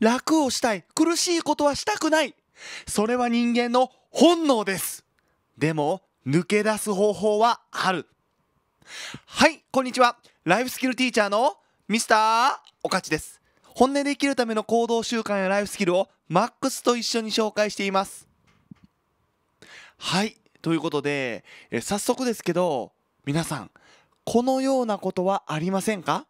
楽をしたい苦しいことはしたくないそれは人間の本能ですでも抜け出す方法はあるはいこんにちはライフスキルティーチャーのミスターおかちです本音で生きるための行動習慣やライフスキルをマックスと一緒に紹介していますはいということでえ早速ですけど皆さんこのようなことはありませんか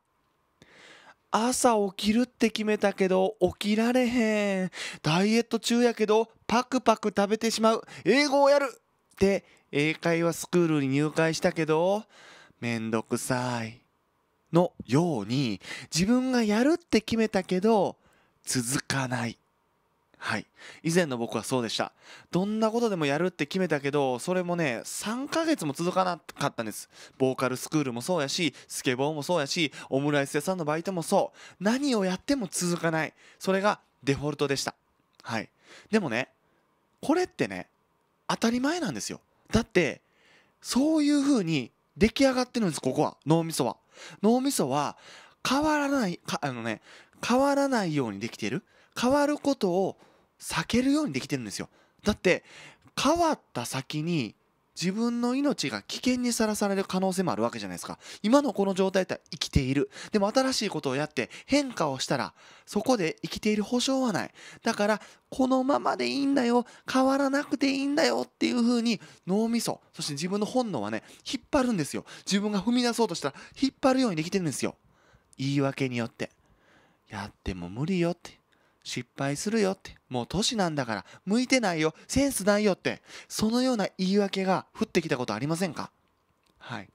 朝起きるって決めたけど起きられへんダイエット中やけどパクパク食べてしまう英語をやるって英会話スクールに入会したけどめんどくさいのように自分がやるって決めたけど続かないはい以前の僕はそうでしたどんなことでもやるって決めたけどそれもね3ヶ月も続かなかったんですボーカルスクールもそうやしスケボーもそうやしオムライス屋さんのバイトもそう何をやっても続かないそれがデフォルトでしたはいでもねこれってね当たり前なんですよだってそういう風に出来上がってるんですここは脳みそは脳みそは変わらないあのね変わらないようにできている変わることを避けるようにできてるんですよだって変わった先に自分の命が危険にさらされる可能性もあるわけじゃないですか今のこの状態って生きているでも新しいことをやって変化をしたらそこで生きている保証はないだからこのままでいいんだよ変わらなくていいんだよっていう風に脳みそそして自分の本能はね引っ張るんですよ自分が踏み出そうとしたら引っ張るようにできてるんですよ言い訳によってやっても無理よって失敗するよって、もう年なんだから、向いてないよ、センスないよって、そのような言い訳が降ってきたことありませんかはい。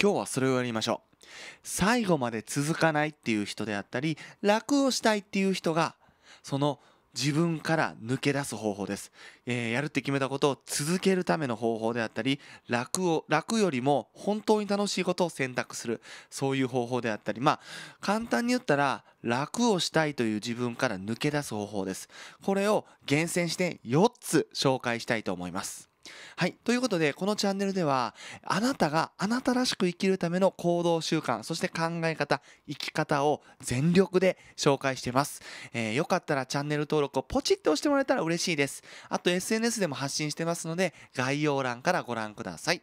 今日はそれをやりましょう。最後まで続かないっていう人であったり、楽をしたいっていう人が、その自分から抜け出す方法です、えー、やるって決めたことを続けるための方法であったり楽を楽よりも本当に楽しいことを選択するそういう方法であったりまあ簡単に言ったら楽をしたいという自分から抜け出す方法ですこれを厳選して4つ紹介したいと思いますはい。ということで、このチャンネルでは、あなたがあなたらしく生きるための行動習慣、そして考え方、生き方を全力で紹介しています。えー、よかったらチャンネル登録をポチッと押してもらえたら嬉しいです。あと SNS でも発信してますので、概要欄からご覧ください。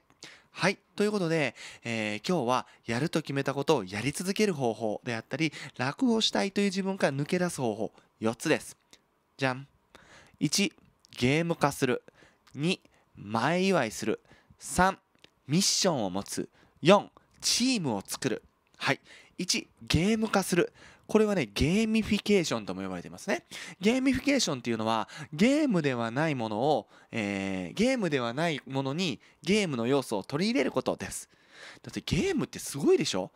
はい。ということで、えー、今日はやると決めたことをやり続ける方法であったり、楽をしたいという自分から抜け出す方法、4つです。じゃん。1、ゲーム化する。2、前祝いする3ミッションを持つ4チームを作るはい1ゲーム化するこれはねゲーミフィケーションとも呼ばれてますねゲーミフィケーションっていうのはゲームではないものを、えー、ゲームではないものにゲームの要素を取り入れることですだってゲームってすごいでしょ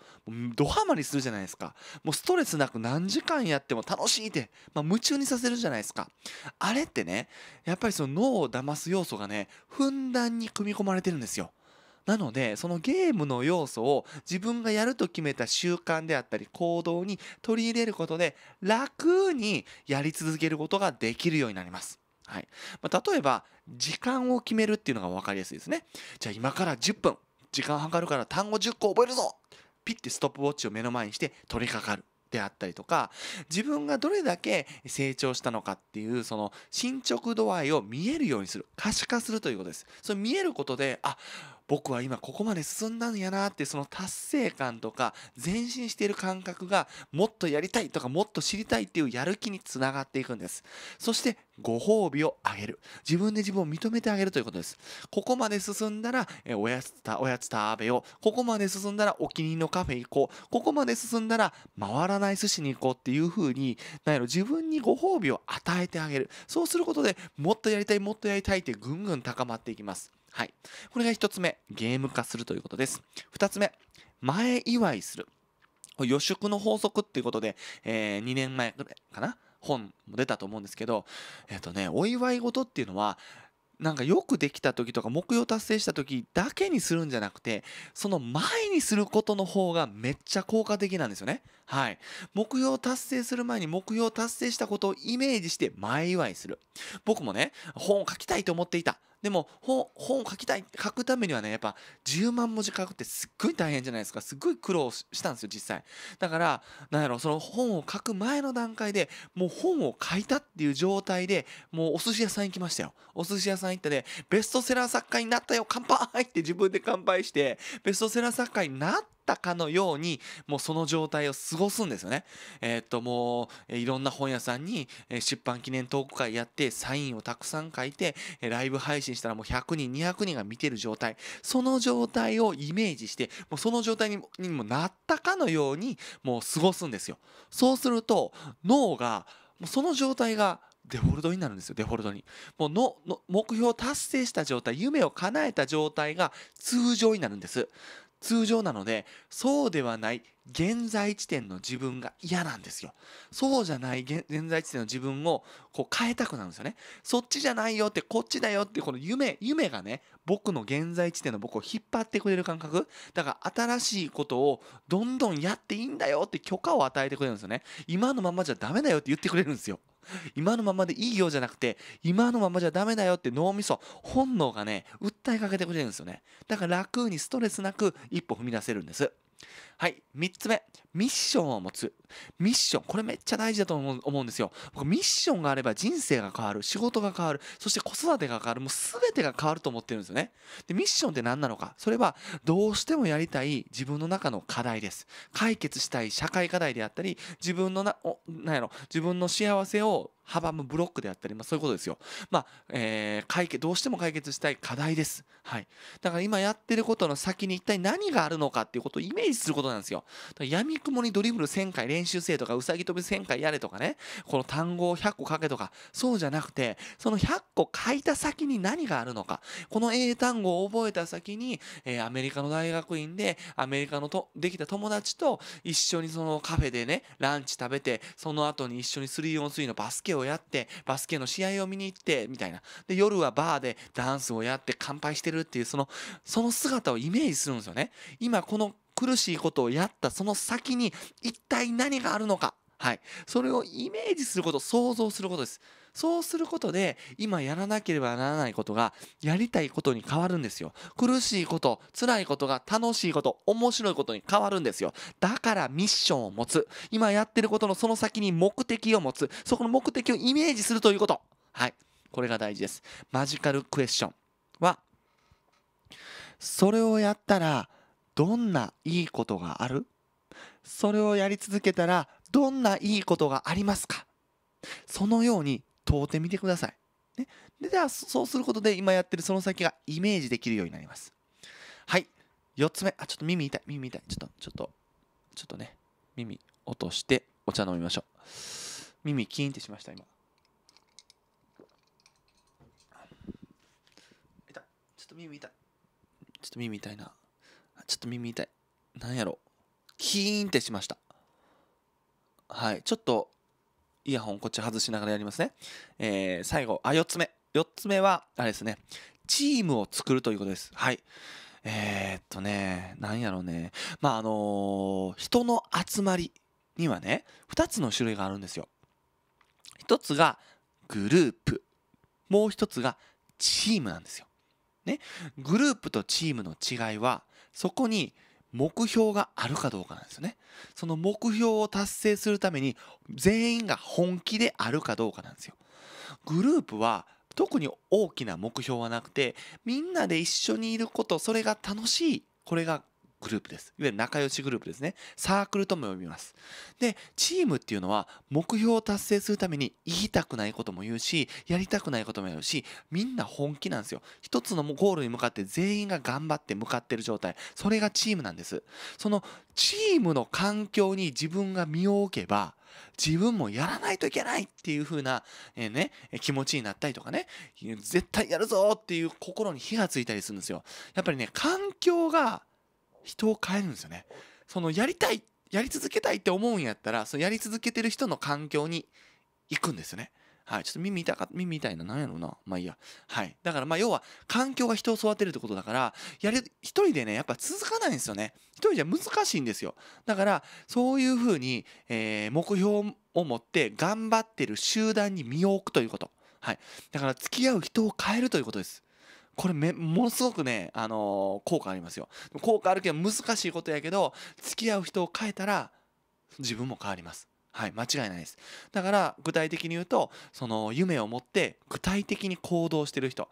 ドハマりするじゃないですかもうストレスなく何時間やっても楽しいって、まあ、夢中にさせるじゃないですかあれってねやっぱりその脳を騙す要素がねふんだんに組み込まれてるんですよなので、そのゲームの要素を自分がやると決めた習慣であったり行動に取り入れることで楽にやり続けることができるようになります。はい。まあ、例えば、時間を決めるっていうのが分かりやすいですね。じゃあ今から10分時間計るから単語10個覚えるぞピッてストップウォッチを目の前にして取り掛かるであったりとか自分がどれだけ成長したのかっていうその進捗度合いを見えるようにする可視化するということですそれ見えることであ僕は今ここまで進んだんやなってその達成感とか前進している感覚がもっとやりたいとかもっと知りたいっていうやる気につながっていくんですそしてご褒美をあげる自分で自分を認めてあげるということですここまで進んだらおやつたおやつ食べようここまで進んだらお気に入りのカフェ行こうここまで進んだら回らない寿司に行こうっていう風に何やろ自分にご褒美を与えてあげるそうすることでもっとやりたいもっとやりたいってぐんぐん高まっていきますはい。これが1つ目、ゲーム化するということです。2つ目、前祝いする。予祝の法則っていうことで、えー、2年前ぐらいかな本も出たと思うんですけど、えっ、ー、とね、お祝い事っていうのは、なんかよくできた時とか目標達成した時だけにするんじゃなくてその前にすることの方がめっちゃ効果的なんですよねはい目標を達成する前に目標を達成したことをイメージして前祝いする僕もね本を書きたいと思っていたでも本本を書きたい書くためにはねやっぱ10万文字書くってすっごい大変じゃないですかすっごい苦労したんですよ実際だからなんやろその本を書く前の段階でもう本を書いたっていう状態でもうお寿司屋さん行きましたよお寿司屋さん行ったでベストセラー作家になったよ乾杯って自分で乾杯してベストセラー作家になったったかのようにもうその状態を過ごすんですよね。えー、っともういろんな本屋さんに出版記念トーク会やってサインをたくさん書いてライブ配信したらもう100人200人が見てる状態その状態をイメージしてもうその状態にもなったかのようにもう過ごすんですよ。そうすると脳がもうその状態がデフォルトになるんですよデフォルトにもうのの目標を達成した状態夢を叶えた状態が通常になるんです通常なのでそうではない現在地点の自分が嫌なんですよそうじゃない現在地点の自分をこう変えたくなるんですよねそっちじゃないよってこっちだよってこの夢夢がね僕の現在地点の僕を引っ張ってくれる感覚だから新しいことをどんどんやっていいんだよって許可を与えてくれるんですよね今のままじゃダメだよって言ってくれるんですよ今のままでいいよじゃなくて、今のままじゃダメだよって脳みそ、本能がね、訴えかけてくれるんですよね。だから楽にストレスなく一歩踏み出せるんです。はい。3つ目。ミッションを持つ。ミッション。これめっちゃ大事だと思う思うんですよ。僕、ミッションがあれば人生が変わる。仕事が変わる。そして子育てが変わる。もう全てが変わると思ってるんですよね。で、ミッションって何なのか。それは、どうしてもやりたい自分の中の課題です。解決したい社会課題であったり、自分のな、お、なんやろ、自分の幸せを阻むブロックであったり、まあ、そういうことですよ。まあ、えー、解決、どうしても解決したい課題です。はい。だから今やってることの先に一体何があるのかっていうことをイメージすることことなんですよ。やみくもにドリブル1000回練習生とか、うさぎ跳び1000回やれとかね、この単語を100個書けとか、そうじゃなくて、その100個書いた先に何があるのか、この英単語を覚えた先に、えー、アメリカの大学院で、アメリカのとできた友達と一緒にそのカフェでね、ランチ食べて、その後に一緒に 3on3 のバスケをやって、バスケの試合を見に行って、みたいな。で、夜はバーでダンスをやって乾杯してるっていう、その、その姿をイメージするんですよね。今この苦しいことをやったその先に一体何があるのか。はい。それをイメージすること、想像することです。そうすることで、今やらなければならないことが、やりたいことに変わるんですよ。苦しいこと、辛いことが楽しいこと、面白いことに変わるんですよ。だからミッションを持つ。今やってることのその先に目的を持つ。そこの目的をイメージするということ。はい。これが大事です。マジカルクエスチョンは、それをやったら、どんないいことがあるそれをやり続けたらどんないいことがありますかそのように問うてみてください。ね、でではそうすることで今やってるその先がイメージできるようになります。はい4つ目あちょっと耳痛い耳痛いちょっとちょっとちょっとね耳落としてお茶飲みましょう耳キーンってしました今痛ちょっと耳痛いちょっと耳痛いなちょっと耳痛い。なんやろ。キーンってしました。はい。ちょっと、イヤホンこっち外しながらやりますね。えー、最後、あ、四つ目。四つ目は、あれですね。チームを作るということです。はい。えー、っとね、なんやろうね。まあ、あのー、人の集まりにはね、二つの種類があるんですよ。一つがグループ。もう一つがチームなんですよ。ね。グループとチームの違いは、そこに目標があるかどうかなんですよね。その目標を達成するために全員が本気であるかどうかなんですよ。グループは特に大きな目標はなくてみんなで一緒にいることそれが楽しいこれがグループです。いわゆる仲良しグループですね。サークルとも呼びます。で、チームっていうのは目標を達成するために言いたくないことも言うし、やりたくないこともやるし、みんな本気なんですよ。一つのゴールに向かって全員が頑張って向かってる状態。それがチームなんです。そのチームの環境に自分が身を置けば、自分もやらないといけないっていう風な、えー、ね、気持ちになったりとかね、絶対やるぞっていう心に火がついたりするんですよ。やっぱりね、環境が人を変えるんですよねそのやりたいやり続けたいって思うんやったらそのやり続けてる人の環境に行くんですよねはいちょっと耳痛か耳痛いな何やろうなまあいいやはいだからまあ要は環境が人を育てるってことだからやる一人でねやっぱ続かないんですよね一人じゃ難しいんですよだからそういうふうに、えー、目標を持って頑張ってる集団に身を置くということはいだから付き合う人を変えるということですこれめものすごくね、あのー、効果ありますよ効果あるけど難しいことやけど付き合う人を変えたら自分も変わりますはい間違いないですだから具体的に言うとその夢を持って具体的に行動してる人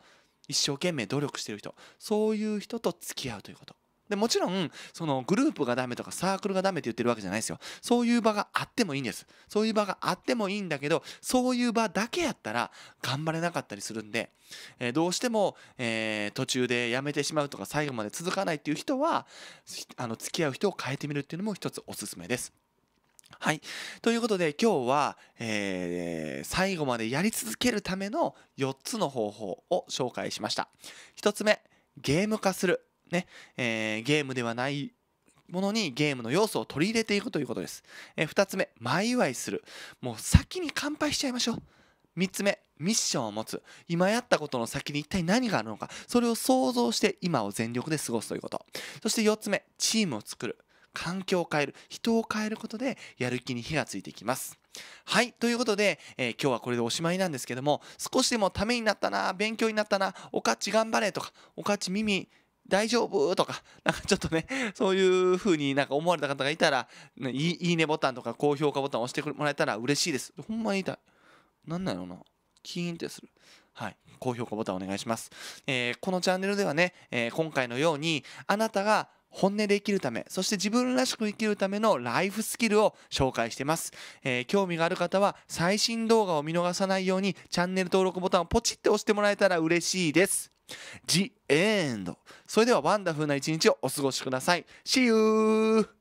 一生懸命努力してる人そういう人と付き合うということでもちろんそのグループがダメとかサークルがダメって言ってるわけじゃないですよそういう場があってもいいんですそういう場があってもいいんだけどそういう場だけやったら頑張れなかったりするんで、えー、どうしても、えー、途中でやめてしまうとか最後まで続かないっていう人はあの付き合う人を変えてみるっていうのも一つおすすめですはい。ということで今日は、えー、最後までやり続けるための4つの方法を紹介しました。1つ目、ゲーム化する。ね、えー、ゲームではないものにゲームの要素を取り入れていくということです。えー、2つ目、前祝いする。もう先に乾杯しちゃいましょう。3つ目、ミッションを持つ。今やったことの先に一体何があるのか、それを想像して今を全力で過ごすということ。そして4つ目、チームを作る。環境を変える。人を変えることで、やる気に火がついていきます。はい。ということで、えー、今日はこれでおしまいなんですけども、少しでもためになったな、勉強になったな、おかち頑張れとか、おかち耳、大丈夫とか、なんかちょっとね、そういう風になんか思われた方がいたら、いいねボタンとか高評価ボタンを押してもらえたら嬉しいです。ほんまに痛い。なんなのな。キーンってする。はい、高評価ボタンお願いします。えー、このチャンネルではね、えー、今回のように、あなたが本音で生きるため、そして自分らしく生きるためのライフスキルを紹介してます。えー、興味がある方は最新動画を見逃さないようにチャンネル登録ボタンをポチって押してもらえたら嬉しいです。The End それではワンダフルな一日をお過ごしください See you!